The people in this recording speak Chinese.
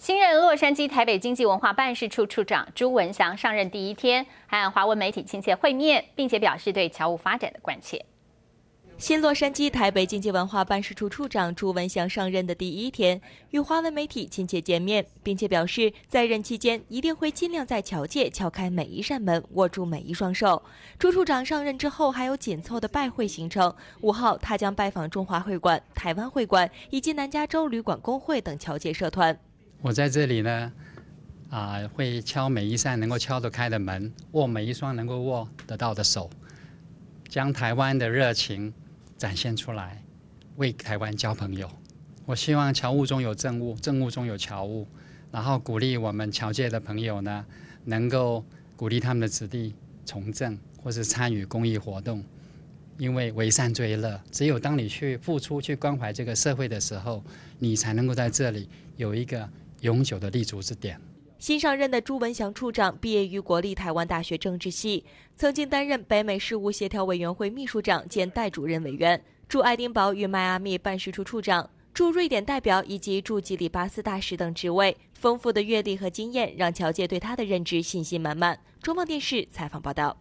新任洛杉矶台北经济文化办事处处长朱文祥上任第一天，和华文媒体亲切会面，并且表示对侨务发展的关切。新洛杉矶台北经济文化办事处处长朱文祥上任的第一天，与华文媒体亲切见面，并且表示，在任期间一定会尽量在侨界敲开每一扇门，握住每一双手。朱处长上任之后，还有紧凑的拜会行程。五号，他将拜访中华会馆、台湾会馆以及南加州旅馆工会等侨界社团。我在这里呢，啊，会敲每一扇能够敲得开的门，握每一双能够握得到的手，将台湾的热情展现出来，为台湾交朋友。我希望侨务中有政务，政务中有侨务，然后鼓励我们侨界的朋友呢，能够鼓励他们的子弟从政或是参与公益活动，因为为善最乐。只有当你去付出、去关怀这个社会的时候，你才能够在这里有一个。永久的立足之点。新上任的朱文祥处长毕业于国立台湾大学政治系，曾经担任北美事务协调委员会秘书长兼代主任委员，驻爱丁堡与迈阿密办事处处长，驻瑞典代表以及驻吉里巴斯大使等职位。丰富的阅历和经验让乔界对他的认知信心满满。中方电视采访报道。